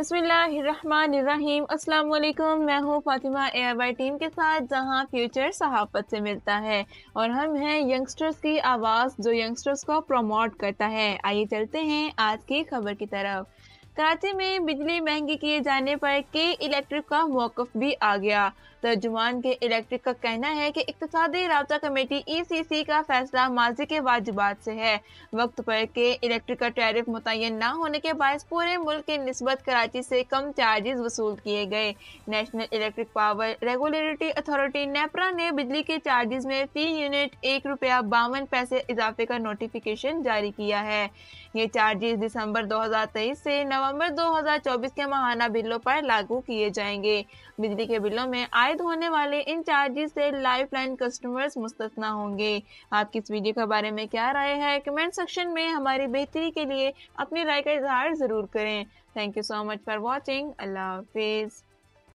बसमिल्लाम अल्लाम मैं हूँ फातिमा ए टीम के साथ जहाँ फ्यूचर सहाफत से मिलता है और हम हैं यंगस्टर्स की आवाज़ जो यंगस्टर्स को प्रमोट करता है आइए चलते हैं आज की खबर की तरफ कराची में बिजली महंगी किए जाने पर के इलेक्ट्रिक का मौकफ भी आ गया तर्जुमान के इलेक्ट्रिक का कहना है कि इकतदी रबता कमेटी ईसीसी e का फैसला माजी के वाजबात से है वक्त पर के इलेक्ट्रिक का टैरिफ मुतन न होने के बायस पूरे मुल्क के नस्बत कराची से कम चार्जेस वसूल किए गए National Electric Power Regulatory Authority NEPRA ने बिजली के चार्जेस में फी यूनिट एक रुपया बावन पैसे इजाफे का नोटिफिकेशन जारी किया है ये चार्जेस दिसंबर तेईस से नवंबर नवंबर 2024 के महाना बिलों पर लागू किए जाएंगे बिजली के बिलों में आयद होने वाले इन चार्जेस से लाइफलाइन कस्टमर्स मुस्तना होंगे आपकी इस वीडियो के बारे में क्या राय है कमेंट सेक्शन में हमारी बेहतरी के लिए अपनी राय का इजहार ज़रूर करें thank you so much for watching Allah हाफिज़